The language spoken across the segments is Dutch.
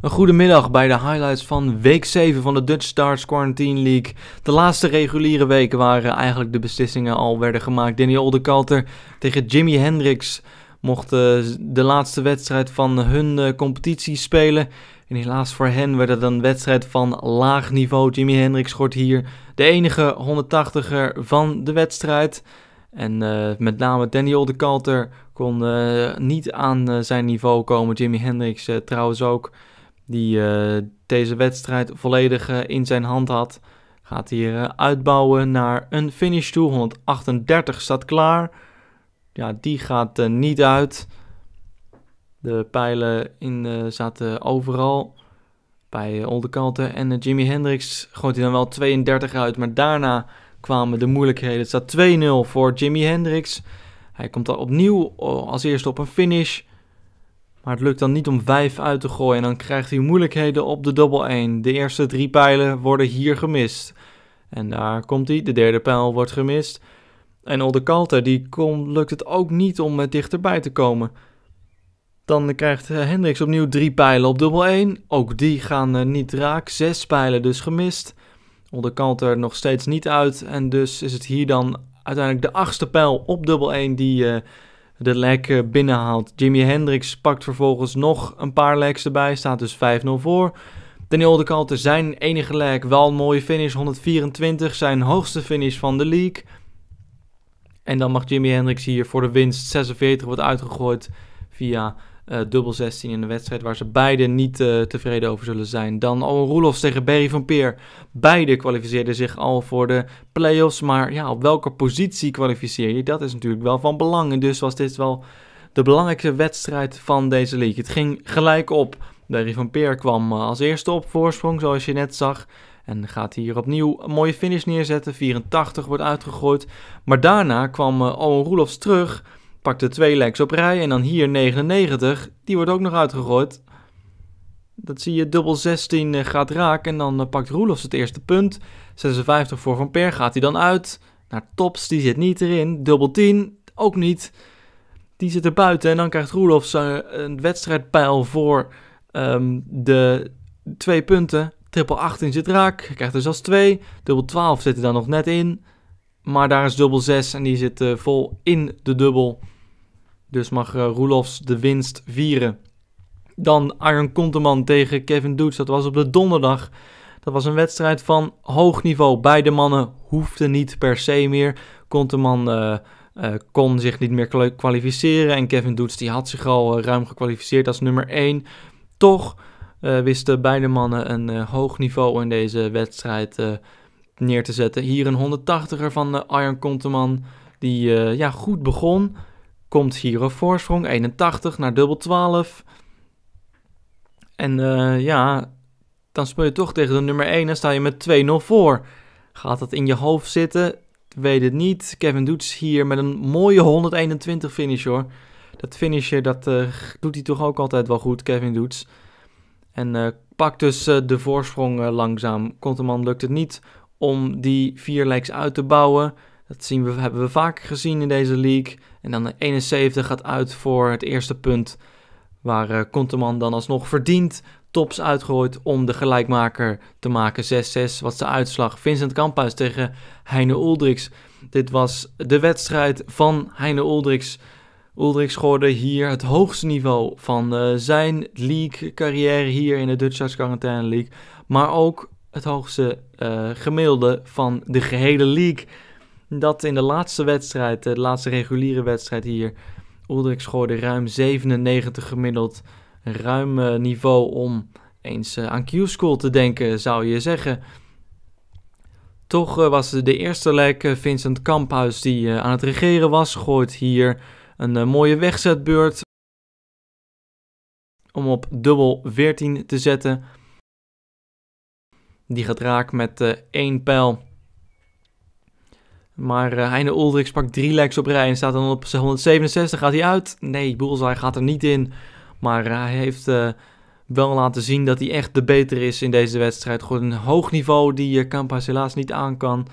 Een goede middag bij de highlights van week 7 van de Dutch Stars Quarantine League. De laatste reguliere weken waren eigenlijk de beslissingen al werden gemaakt. Danny Oldenkalter tegen Jimi Hendrix mochten eh, de laatste wedstrijd van hun eh, competitie spelen. En helaas voor hen werd het een wedstrijd van laag niveau. Jimi Hendrix schort hier de enige 180er van de wedstrijd. En eh, met name Daniel de kon niet aan zijn niveau komen. Jimi Hendrix trouwens ook die eh, deze wedstrijd volledig eh, in zijn hand had. Gaat hier eh, uitbouwen naar een finish toe. 138 staat klaar. Ja, die gaat niet uit. De pijlen in, zaten overal. Bij Oldekanten en Jimi Hendrix gooit hij dan wel 32 uit. Maar daarna kwamen de moeilijkheden. Het staat 2-0 voor Jimi Hendrix. Hij komt dan opnieuw als eerste op een finish. Maar het lukt dan niet om 5 uit te gooien en dan krijgt hij moeilijkheden op de dubbel 1. De eerste drie pijlen worden hier gemist. En daar komt hij, de derde pijl wordt gemist. En Oldekalter, die komt, lukt het ook niet om dichterbij te komen. Dan krijgt eh, Hendrix opnieuw drie pijlen op dubbel 1. Ook die gaan eh, niet raak. Zes pijlen dus gemist. Oldekalter nog steeds niet uit. En dus is het hier dan uiteindelijk de achtste pijl op dubbel 1 die... Eh, de lek eh, binnenhaalt. Jimi Hendrix pakt vervolgens nog een paar legs erbij, staat dus 5-0 voor. de Kalter, zijn enige leg, wel een mooie finish, 124, zijn hoogste finish van de league. En dan mag Jimi Hendrix hier voor de winst 46 wordt uitgegooid via uh, dubbel 16 in de wedstrijd waar ze beide niet eh, tevreden over zullen zijn. Dan Owen Roelofs tegen Barry van Peer. Beide kwalificeerden zich al voor de play-offs, maar ja, op welke positie kwalificeer je? Dat is natuurlijk wel van belang. En dus was dit wel de belangrijkste wedstrijd van deze league. Het ging gelijk op. Barry van Peer kwam eh, als eerste op voorsprong, zoals je net zag. En gaat hier opnieuw een mooie finish neerzetten. 84 wordt uitgegooid. Maar daarna kwam Owen Roelofs terug Pak de twee likes op rij en dan hier 99. Die wordt ook nog uitgegooid. Dat zie je, dubbel 16 eh, gaat raak en dan eh, pakt Roelofs het eerste punt. 56 voor Van Per gaat hij dan uit. Naar Tops, die zit niet erin. Dubbel 10, ook niet. Die zit er buiten en dan krijgt Roelofs eh, een wedstrijdpijl voor ehm, de twee punten. Triple 18 zit raak, krijgt er zelfs twee Dubbel 12 zit er dan nog net in. Maar daar is dubbel 6 en die zit vol in de dubbel. Dus mag eh, Roelofs de winst vieren. Dan Arjen Konteman tegen Kevin Doets. Dat was op de donderdag. Dat was een wedstrijd van hoog niveau. Beide mannen hoefden niet per se meer. Konteman eh, eh, kon zich niet meer kwalificeren. En Kevin Doets die had zich al ruim gekwalificeerd als nummer 1. Toch wisten beide mannen een hoog niveau in deze wedstrijd neer te zetten. Hier een 180er van Arjen Konteman. Die ja, goed begon komt hier een voorsprong, 81 naar dubbel 12. En eh, ja, dan speel je toch tegen de nummer 1 en sta je met 2-0 voor. Gaat dat in je hoofd zitten? Weet het niet. Kevin Doets hier met een mooie 121 finish hoor. Dat finisher, eh, dat eh, doet hij toch ook altijd wel goed, Kevin Doets. En uh, pakt dus de voorsprong langzaam. man lukt het niet om die vier legs uit te bouwen. Dat zien we, hebben we vaker gezien in deze league. En dan de 71 gaat uit voor het eerste punt. Waar uh, dan alsnog verdient tops uitgooit om de gelijkmaker te maken. 6-6 was de uitslag. Vincent Kamphuis tegen Heine Oldrix. Dit was de wedstrijd van Heine Oldrix. Oldrix schoorde hier het hoogste niveau van eh, zijn league-carrière hier in de Dutch Arts Quarantaine League. Maar ook het hoogste eh, gemiddelde van de gehele league dat in de laatste wedstrijd, de laatste reguliere wedstrijd hier, Oeldrik schoorde ruim 97 gemiddeld. Ruim eh, niveau om eens eh, aan Q-School te denken, zou je zeggen. Toch eh, was de eerste lek Vincent Kamphuis die aan het regeren was. Gooit hier een mooie wegzetbeurt om op dubbel 14 te zetten. Die gaat raak met één pijl. Maar eh, Heine Oldrix pakt drie legs op rij en staat dan op 167. Gaat hij uit? Nee, Boelzaai gaat er niet in. Maar eh, hij heeft eh, wel laten zien dat hij echt de beter is in deze wedstrijd. Goed een hoog niveau die uh, Campas helaas niet aan kan.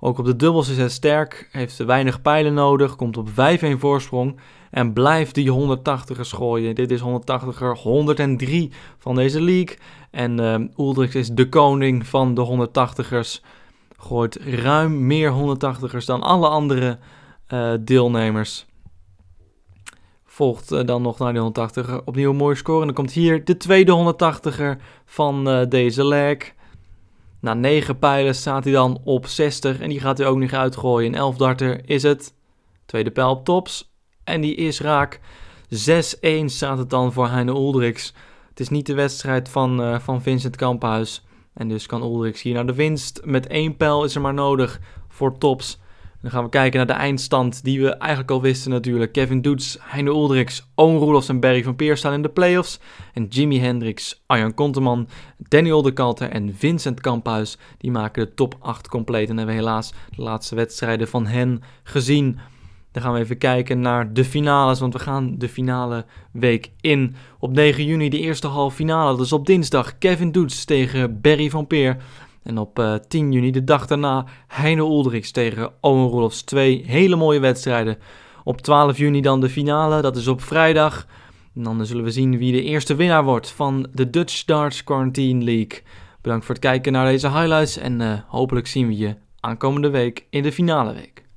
Ook op de dubbels is hij sterk. Heeft weinig pijlen nodig. Komt op 5-1 voorsprong. En blijft die 180ers gooien. Dit is 180er 103 van deze league. En uh, is de koning van de 180ers gooit ruim meer 180ers dan alle andere eh, deelnemers. Volgt eh, dan nog naar die 180er. Opnieuw een mooie score. En dan komt hier de tweede 180er van eh, deze leg. Na 9 pijlen staat hij dan op 60. En die gaat hij ook nog uitgooien. Een 11 darter is het. Tweede pijl op tops. En die is raak. 6-1 staat het dan voor Heine Oldrix. Het is niet de wedstrijd van, van Vincent Kamphuis. En dus kan Oldrichs hier naar de winst. Met één pijl is er maar nodig voor tops. dan gaan we kijken naar de eindstand die we eigenlijk al wisten natuurlijk. Kevin Doets, Heine Oldrichs, Owen Roelofs en Barry van Peer staan in de playoffs. En Jimi Hendrix, Arjan Konteman, de Kalter en Vincent Kamphuis... die maken de top 8 compleet en hebben helaas de laatste wedstrijden van hen gezien... Dan gaan we even kijken naar de finales, want we gaan de finale week in. Op 9 juni de eerste halve finale, dus op dinsdag Kevin Doets tegen Barry van Peer. En op uh, eh, 10 juni, de dag daarna, Heine Oldrichs tegen Owen Roloffs. Twee hele mooie wedstrijden. Op 12 juni dan de finale, dat is op vrijdag. En dan zullen we zien wie de eerste winnaar wordt van de Dutch Darts Quarantine League. Bedankt voor het kijken naar deze highlights en eh, hopelijk zien we je aankomende week in de finale week.